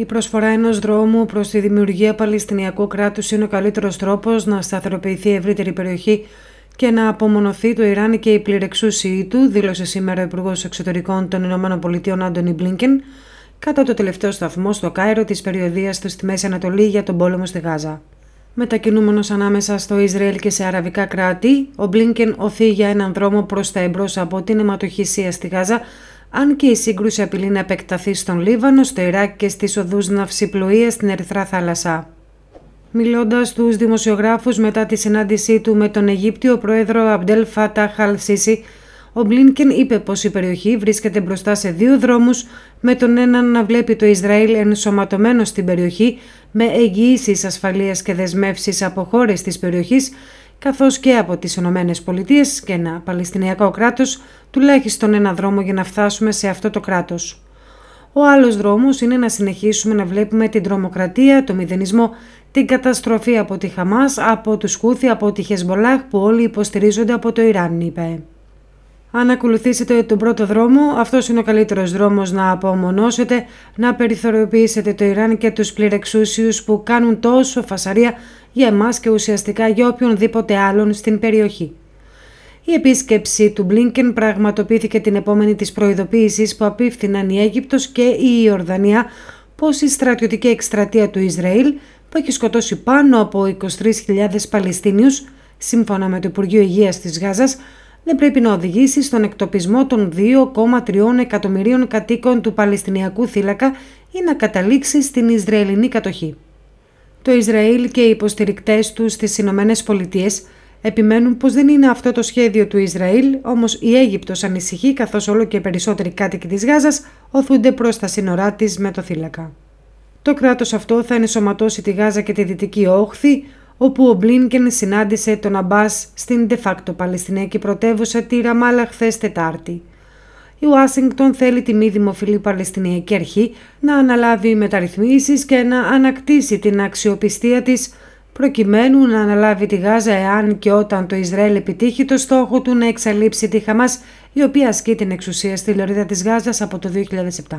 Η προσφορά ενός δρόμου προς τη δημιουργία Παλαιστινιακού κράτους είναι ο καλύτερος τρόπος να σταθεροποιηθεί η ευρύτερη περιοχή και να απομονωθεί το Ιράν και η πληρεξούσιοι του, δήλωσε σήμερα ο Υπουργός Εξωτερικών των ΗΠΑ Άντωνι Μπλίνκεν, κατά το τελευταίο σταθμό στο Κάιρο της περιοδίας του στη Μέση Ανατολή για τον πόλεμο στη Γάζα. Μετακινούμενος ανάμεσα στο Ισραήλ και σε αραβικά κράτη, ο Μπλίνκεν οθεί για έναν δρόμο προς τα εμπρός από την αιματοχυσία στη Γάζα, αν και η σύγκρουση απειλεί να επεκταθεί στον Λίβανο, στο Ιράκ και στις οδούς ναυσιπλοεία στην Ερυθρά θάλασσα. Μιλώντας στους δημοσιογράφους μετά τη συνάντησή του με τον Αιγύπτιο πρόεδρο Αμπτέλ Φάτα Χαλσίση, ο Μπλίνκεν είπε πως η περιοχή βρίσκεται μπροστά σε δύο δρόμους με τον έναν να βλέπει το Ισραήλ ενσωματωμένο στην περιοχή με εγγυήσεις ασφαλείας και δεσμεύσεις από χώρες της περιοχής καθώς και από τις ΗΠΑ και ένα Παλαιστινιακό κράτος τουλάχιστον ένα δρόμο για να φτάσουμε σε αυτό το κράτος. Ο άλλος δρόμος είναι να συνεχίσουμε να βλέπουμε την τρομοκρατία, το μηδενισμό, την καταστροφή από τη Χαμάς, από τους Χούθη, από τη Χεσμολάχ που όλοι υποστηρίζονται από το Ιράν, είπε. Αν ακολουθήσετε τον πρώτο δρόμο, αυτός είναι ο καλύτερος δρόμος να απομονώσετε, να περιθωριοποιήσετε το Ιράν και τους πληρεξούσιους που κάνουν τόσο φασαρία για εμάς και ουσιαστικά για οποιονδήποτε άλλον στην περιοχή. Η επίσκεψη του Μπλίνκεν πραγματοποιήθηκε την επόμενη της προειδοποίησης που απίφθηναν η Αίγυπτος και η Ιορδανία πως η στρατιωτική εκστρατεία του Ισραήλ που έχει σκοτώσει πάνω από 23.000 Παλαιστίνιους, σύμφωνα με το Υπουργείο Υγείας της Γάζας, δεν πρέπει να οδηγήσει στον εκτοπισμό των 2,3 εκατομμυρίων κατοίκων του Παλαιστινιακού θύλακα ή να καταλήξει στην Ισραηλινή κατοχή. Το Ισραήλ και οι υποστηρικτές τους στις Ηνωμένες Πολιτείες επιμένουν πως δεν είναι αυτό το σχέδιο του Ισραήλ, όμως η Αίγυπτος ανησυχεί καθώς όλο και περισσότεροι κάτοικοι της Γάζας οθούνται προς τα σύνορά της με το θύλακα. Το κράτος αυτό θα ενσωματώσει τη Γάζα και τη Δυτική Όχθη όπου ο Μπλίνκεν συνάντησε τον Αμπάς στην de facto Παλαιστινιακή πρωτεύουσα τη Ραμάλα χθες Τετάρτη. Η Ουάσιγκτον θέλει τη μη δημοφιλή Παλαιστινιακή Αρχή να αναλάβει μεταρρυθμίσεις και να ανακτήσει την αξιοπιστία της, προκειμένου να αναλάβει τη Γάζα εάν και όταν το Ισραήλ επιτύχει το στόχο του να εξαλείψει τη Χαμάς η οποία ασκεί την εξουσία στη λωρίδα της Γάζας από το 2007.